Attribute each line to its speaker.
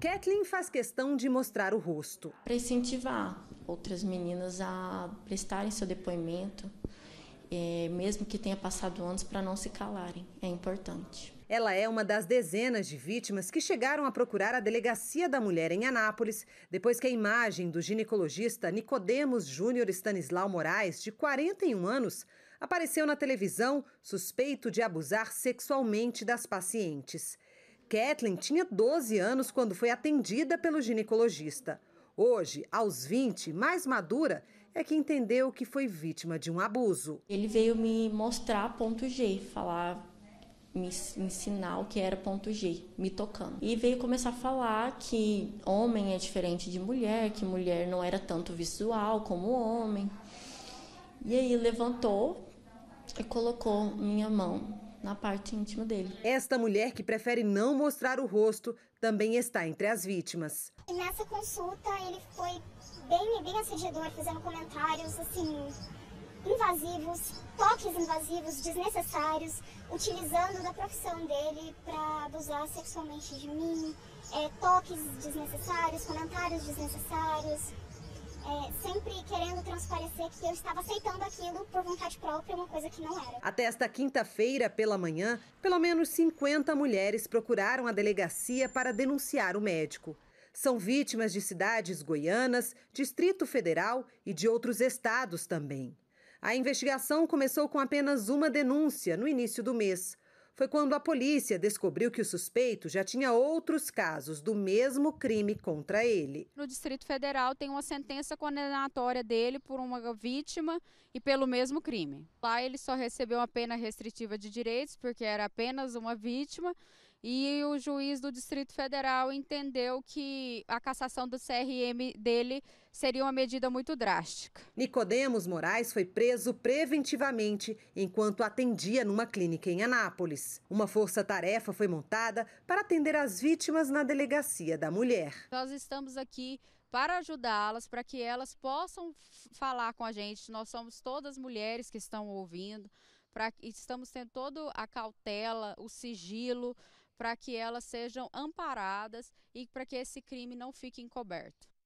Speaker 1: Kathleen faz questão de mostrar o rosto. Para incentivar outras meninas a prestarem seu depoimento, é, mesmo que tenha passado anos, para não se calarem, é
Speaker 2: importante. Ela é uma das dezenas de vítimas que chegaram a procurar a delegacia da mulher em Anápolis depois que a imagem do ginecologista Nicodemos Júnior Stanislau Moraes, de 41 anos, apareceu na televisão suspeito de abusar sexualmente das pacientes. Kathleen tinha 12 anos quando foi atendida pelo ginecologista. Hoje, aos 20, mais madura, é que entendeu que foi vítima de um abuso. Ele veio me mostrar ponto G, falar,
Speaker 1: me ensinar o que era ponto G, me tocando. E veio começar a falar que homem é diferente de mulher, que mulher não era tanto visual como homem. E aí levantou e colocou minha mão
Speaker 2: na parte íntima dele. Esta mulher que prefere não mostrar o rosto também está entre as vítimas.
Speaker 3: Nessa consulta ele foi bem, bem assediador, fazendo comentários assim invasivos, toques invasivos desnecessários, utilizando da profissão dele para abusar sexualmente de mim, é, toques desnecessários, comentários desnecessários é, sempre querendo transparecer que eu estava aceitando aquilo por vontade própria, uma coisa que não era.
Speaker 2: Até esta quinta-feira, pela manhã, pelo menos 50 mulheres procuraram a delegacia para denunciar o médico. São vítimas de cidades goianas, Distrito Federal e de outros estados também. A investigação começou com apenas uma denúncia no início do mês foi quando a polícia descobriu que o suspeito já tinha outros casos do mesmo crime contra ele.
Speaker 4: No Distrito Federal tem uma sentença condenatória dele por uma vítima e pelo mesmo crime. Lá ele só recebeu uma pena restritiva de direitos porque era apenas uma vítima e o juiz do Distrito Federal entendeu que a cassação do CRM dele seria uma medida muito drástica.
Speaker 2: Nicodemos Moraes foi preso preventivamente enquanto atendia numa clínica em Anápolis. Uma força-tarefa foi montada para atender as vítimas na delegacia da mulher.
Speaker 4: Nós estamos aqui para ajudá-las, para que elas possam falar com a gente. Nós somos todas mulheres que estão ouvindo, pra, estamos tendo toda a cautela, o sigilo, para que elas sejam amparadas e para que esse crime não fique encoberto.